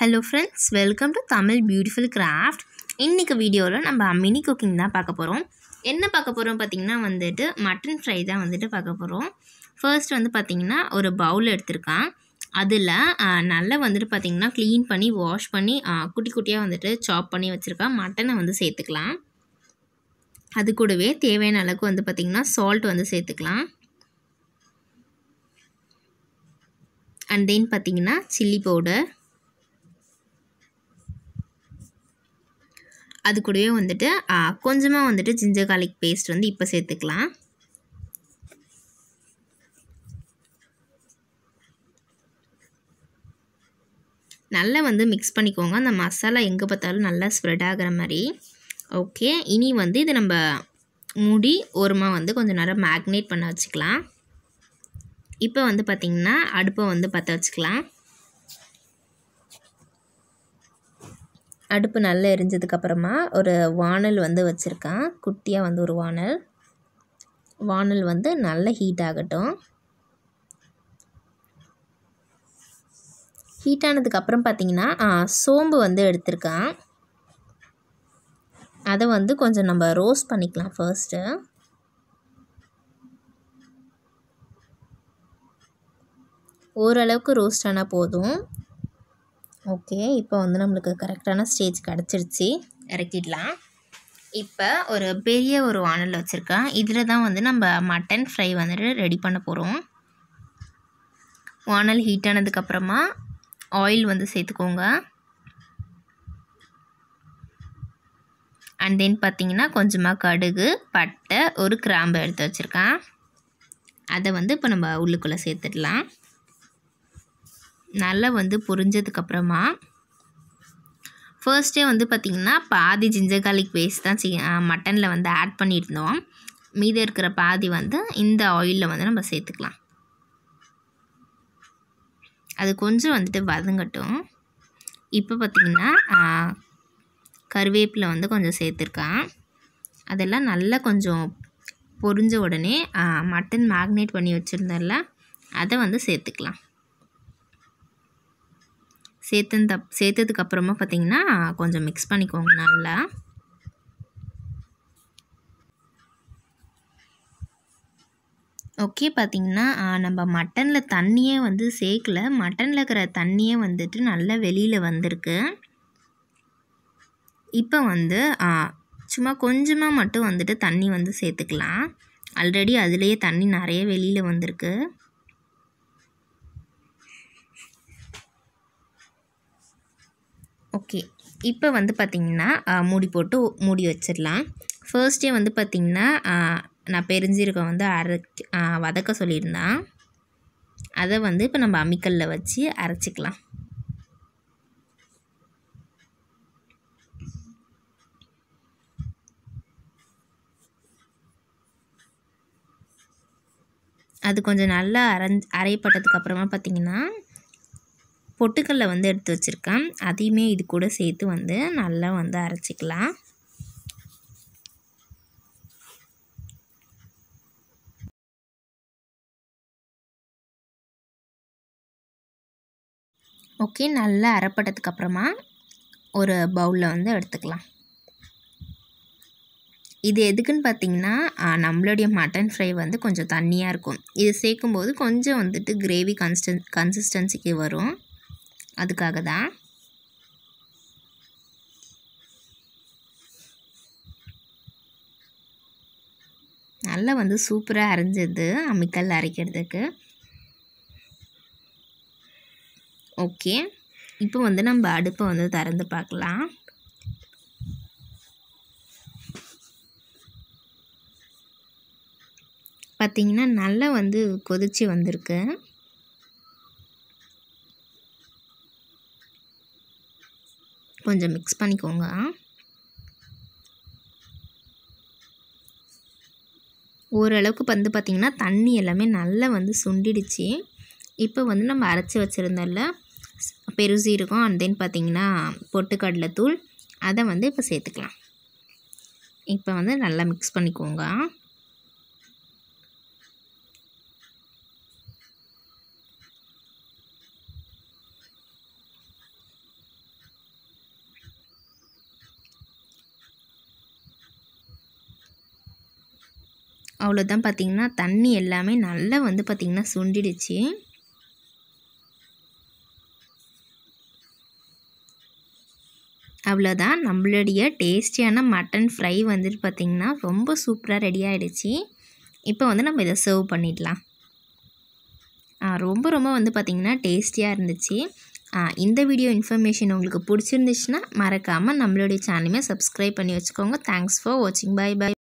hello friends welcome to Tamil beautiful craft இன்றைக்கி வீடியோவில் நம்ம மினி குக்கிங் தான் பார்க்க போகிறோம் என்ன பார்க்க போகிறோம் பார்த்திங்கன்னா வந்துட்டு மட்டன் ஃப்ரை தான் வந்துட்டு பார்க்க போகிறோம் ஃபர்ஸ்ட் வந்து பார்த்திங்கன்னா ஒரு பவுல் எடுத்திருக்கான் அதில் நல்லா வந்துட்டு பார்த்திங்கன்னா க்ளீன் பண்ணி வாஷ் பண்ணி குட்டி குட்டியாக வந்துட்டு சாப் பண்ணி வச்சுருக்கான் மட்டனை வந்து சேர்த்துக்கலாம் அது கூடவே தேவையான அளவுக்கு வந்து பார்த்திங்கன்னா சால்ட் வந்து சேர்த்துக்கலாம் அண்ட் தென் பார்த்திங்கன்னா சில்லி பவுடர் அது கூடவே வந்துட்டு கொஞ்சமாக வந்துட்டு ஜிஞ்சர் கார்லிக் பேஸ்ட் வந்து இப்போ சேர்த்துக்கலாம் நல்லா வந்து மிக்ஸ் பண்ணிக்கோங்க அந்த மசாலா எங்கே பார்த்தாலும் நல்லா ஸ்ப்ரெட் ஆகிற மாதிரி ஓகே இனி வந்து இதை நம்ம மூடி ஓரமாக வந்து கொஞ்சம் நேரம் மேக்னேட் பண்ண வச்சுக்கலாம் இப்போ வந்து பார்த்திங்கன்னா அடுப்பை வந்து பற்ற வச்சுக்கலாம் அடுப்பு நல்லா எரிஞ்சதுக்கப்புறமா ஒரு வானல் வந்து வச்சுருக்கேன் குட்டியாக வந்து ஒரு வானல் வானல் வந்து நல்ல ஹீட் ஆகட்டும் ஹீட் ஆனதுக்கப்புறம் பார்த்திங்கன்னா சோம்பு வந்து எடுத்திருக்கேன் அதை வந்து கொஞ்சம் நம்ம ரோஸ்ட் பண்ணிக்கலாம் ஃபர்ஸ்ட்டு ஓரளவுக்கு ரோஸ்ட் ஆனால் போதும் ஓகே இப்போ வந்து நம்மளுக்கு கரெக்டான ஸ்டேஜ் கிடச்சிருச்சு இறக்கிடலாம் இப்போ ஒரு பெரிய ஒரு வானல் வச்சுருக்கேன் இதில் தான் வந்து நம்ம மட்டன் ஃப்ரை வந்துட்டு ரெடி பண்ண போகிறோம் வானல் ஹீட் ஆனதுக்கப்புறமா ஆயில் வந்து சேர்த்துக்கோங்க அண்ட் தென் பார்த்திங்கன்னா கொஞ்சமாக கடுகு பட்டை ஒரு கிராம்பு எடுத்து வச்சுருக்கேன் அதை வந்து இப்போ நம்ம உள்ளுக்குள்ளே சேர்த்துடலாம் நல்லா வந்து பொரிஞ்சதுக்கப்புறமா ஃபர்ஸ்டே வந்து பார்த்திங்கன்னா பாதி ஜிஞ்சர் கார்லிக் பேஸ்ட் தான் சி மட்டனில் வந்து ஆட் பண்ணியிருந்தோம் மீதி இருக்கிற பாதி வந்து இந்த ஆயிலில் வந்து நம்ம சேர்த்துக்கலாம் அது கொஞ்சம் வந்துட்டு வதங்கட்டும் இப்போ பார்த்திங்கன்னா கருவேப்பிலை வந்து கொஞ்சம் சேர்த்துருக்கேன் அதெல்லாம் நல்லா கொஞ்சம் பொரிஞ்ச உடனே மட்டன் மேக்னேட் பண்ணி வச்சுருந்தோம்ல அதை வந்து சேர்த்துக்கலாம் சேர்த்தன் தப் சேர்த்ததுக்கப்புறமா பார்த்திங்கன்னா கொஞ்சம் மிக்ஸ் பண்ணிக்கோங்க நல்லா ஓகே பார்த்தீங்கன்னா நம்ம மட்டனில் தண்ணியே வந்து சேர்க்கல மட்டனில் இருக்கிற தண்ணியே வந்துட்டு நல்லா வெளியில் வந்திருக்கு இப்போ வந்து சும்மா கொஞ்சமாக மட்டும் வந்துட்டு தண்ணி வந்து சேர்த்துக்கலாம் ஆல்ரெடி அதுலேயே தண்ணி நிறைய வெளியில் வந்திருக்கு ஓகே இப்போ வந்து பார்த்திங்கன்னா மூடி போட்டு மூடி வச்சிடலாம் ஃபர்ஸ்டே வந்து பார்த்திங்கன்னா நான் பெருஞ்சீரகம் வந்து அரை வதக்க சொல்லியிருந்தேன் அதை வந்து இப்போ நம்ம அம்மிக்கல்லில் வச்சு அரைச்சிக்கலாம் அது கொஞ்சம் நல்லா அரைஞ்ச் அரைப்பட்டதுக்கு அப்புறமா பார்த்திங்கன்னா பொட்டுக்கல்ல வந்து எடுத்து வச்சுருக்கேன் அதையுமே இது கூட சேர்த்து வந்து நல்லா வந்து அரைச்சிக்கலாம் ஓகே நல்லா அரைப்பட்டதுக்கப்புறமா ஒரு பவுலில் வந்து எடுத்துக்கலாம் இது எதுக்குன்னு பார்த்தீங்கன்னா நம்மளுடைய மட்டன் ஃப்ரை வந்து கொஞ்சம் தண்ணியாக இருக்கும் இது சேர்க்கும்போது கொஞ்சம் வந்துட்டு கிரேவி கன்ஸ்டன் கன்சிஸ்டன்சிக்கு வரும் அதுக்காக தான் நல்லா வந்து சூப்பராக அரைஞ்சது அம்மிக்கல் அரைக்கிறதுக்கு ஓகே இப்போ வந்து நம்ம அடுப்பை வந்து திறந்து பார்க்கலாம் பார்த்திங்கன்னா நல்லா வந்து கொதிச்சு வந்திருக்கு கொஞ்சம் மிக்ஸ் பண்ணிக்கோங்க ஓரளவுக்கு வந்து பார்த்திங்கன்னா தண்ணி எல்லாமே நல்லா வந்து சுண்டிடுச்சு இப்போ வந்து நம்ம அரைச்சி பெருசு இருக்கும் அண்ட் தென் பார்த்திங்கன்னா பொட்டுக்கடலை தூள் அதை வந்து இப்போ சேர்த்துக்கலாம் இப்போ வந்து நல்லா மிக்ஸ் பண்ணிக்கோங்க அவ்வளோதான் பார்த்திங்கன்னா தண்ணி எல்லாமே நல்லா வந்து பார்த்திங்கன்னா சுண்டிடுச்சு அவ்வளோதான் நம்மளுடைய டேஸ்டியான மட்டன் ஃப்ரை வந்துட்டு பார்த்திங்கன்னா ரொம்ப சூப்பராக ரெடி ஆகிடுச்சு இப்போ வந்து நம்ம இதை சர்வ் பண்ணிடலாம் ரொம்ப ரொம்ப வந்து பார்த்திங்கன்னா டேஸ்டியாக இருந்துச்சு இந்த வீடியோ இன்ஃபர்மேஷன் உங்களுக்கு பிடிச்சிருந்துச்சுன்னா மறக்காமல் நம்மளுடைய சேனலுமே சப்ஸ்கிரைப் பண்ணி வச்சுக்கோங்க தேங்க்ஸ் ஃபார் வாட்சிங் பாய் பாய்